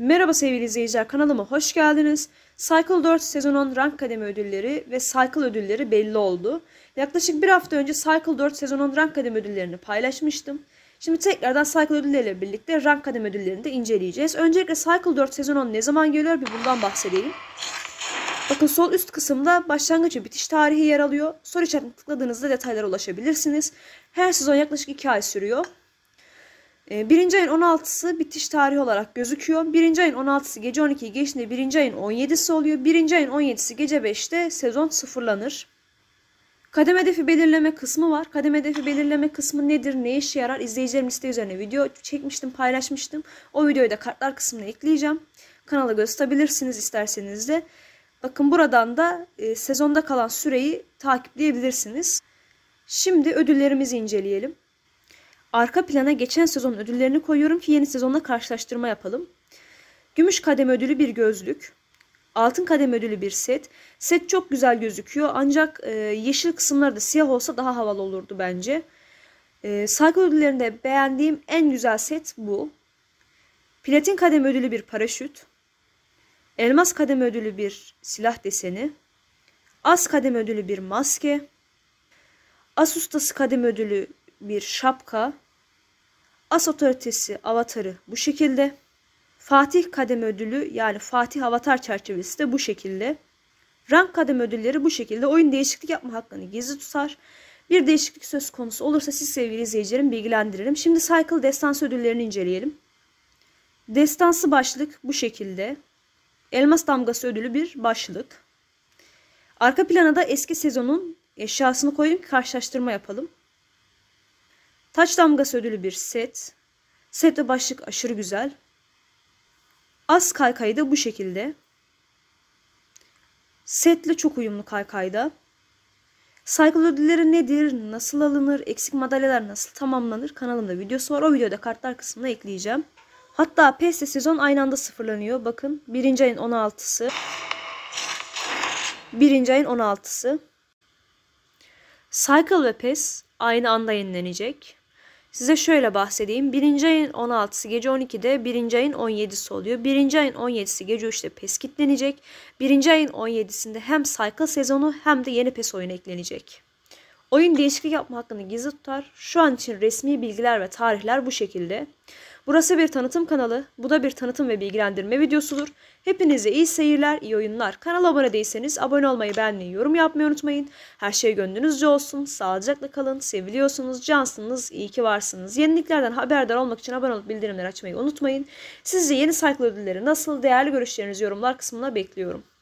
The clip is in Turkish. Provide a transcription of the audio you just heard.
Merhaba sevgili izleyiciler kanalıma hoş geldiniz. Cycle 4 sezon 10 rank kademe ödülleri ve Cycle ödülleri belli oldu. Yaklaşık bir hafta önce Cycle 4 sezon 10 rank kademe ödüllerini paylaşmıştım. Şimdi tekrardan Cycle ödülleriyle birlikte rank kademe ödüllerini de inceleyeceğiz. Öncelikle Cycle 4 sezon 10 ne zaman geliyor bir bundan bahsedeyim. Bakın sol üst kısımda başlangıç ve bitiş tarihi yer alıyor. Soru işaretine tıkladığınızda detaylara ulaşabilirsiniz. Her sezon yaklaşık 2 ay sürüyor. Ee, birinci ayın 16'sı bitiş tarihi olarak gözüküyor. Birinci ayın 16'sı gece 12'yi geçtiğinde birinci ayın 17'si oluyor. Birinci ayın 17'si gece 5'te sezon sıfırlanır. Kadem hedefi belirleme kısmı var. Kadem hedefi belirleme kısmı nedir, ne işe yarar? İzleyicilerim liste üzerine video çekmiştim, paylaşmıştım. O videoyu da kartlar kısmına ekleyeceğim. Kanala gösterebilirsiniz isterseniz de. Bakın buradan da e, sezonda kalan süreyi takipleyebilirsiniz. Şimdi ödüllerimizi inceleyelim. Arka plana geçen sezon ödüllerini koyuyorum ki yeni sezonla karşılaştırma yapalım. Gümüş kadem ödülü bir gözlük. Altın kadem ödülü bir set. Set çok güzel gözüküyor ancak e, yeşil kısımları da siyah olsa daha havalı olurdu bence. E, saygı ödüllerinde beğendiğim en güzel set bu. Platin kadem ödülü bir paraşüt. Elmas kadem ödülü bir silah deseni. As kadem ödülü bir maske. As ustası kadem ödülü bir şapka. As otoritesi avatarı bu şekilde. Fatih Kadem ödülü yani Fatih avatar çerçevesi de bu şekilde. Rank Kadem ödülleri bu şekilde oyun değişiklik yapma hakkını gizli tutar. Bir değişiklik söz konusu olursa siz sevgili izleyicilerim bilgilendiririm. Şimdi Cycle destansı ödüllerini inceleyelim. Destansı başlık bu şekilde. Elmas damgası ödülü bir başlık. Arka plana da eski sezonun eşyasını koyayım ki karşılaştırma yapalım. Taç damgası ödülü bir set. Set ve başlık aşırı güzel. Az kaykayı da bu şekilde. Setle çok uyumlu kaykayda. Saygı ödülleri nedir? Nasıl alınır? Eksik madalyalar nasıl tamamlanır? Kanalımda videosu var. O videoda kartlar kısmına ekleyeceğim. Hatta PES'te sezon aynı anda sıfırlanıyor. Bakın birinci ayın 16'sı. Birinci ayın 16'sı. Cycle ve PES aynı anda yenilenecek. Size şöyle bahsedeyim. Birinci ayın 16'sı gece 12'de birinci ayın 17'si oluyor. Birinci ayın 17'si gece 3'te PES kitlenecek. Birinci ayın 17'sinde hem Cycle sezonu hem de yeni PES oyun eklenecek. Oyun değişiklik yapma hakkını gizli tutar. Şu an için resmi bilgiler ve tarihler bu şekilde. Burası bir tanıtım kanalı, bu da bir tanıtım ve bilgilendirme videosudur. Hepinize iyi seyirler, iyi oyunlar. Kanala abone değilseniz abone olmayı, beğenmeyi, yorum yapmayı unutmayın. Her şey gönlünüzce olsun, sağlıcakla kalın, seviliyorsunuz, cansınız, iyi ki varsınız. Yeniliklerden haberdar olmak için abone olup bildirimleri açmayı unutmayın. Sizce yeni saygı ödülleri nasıl, değerli görüşlerinizi yorumlar kısmına bekliyorum.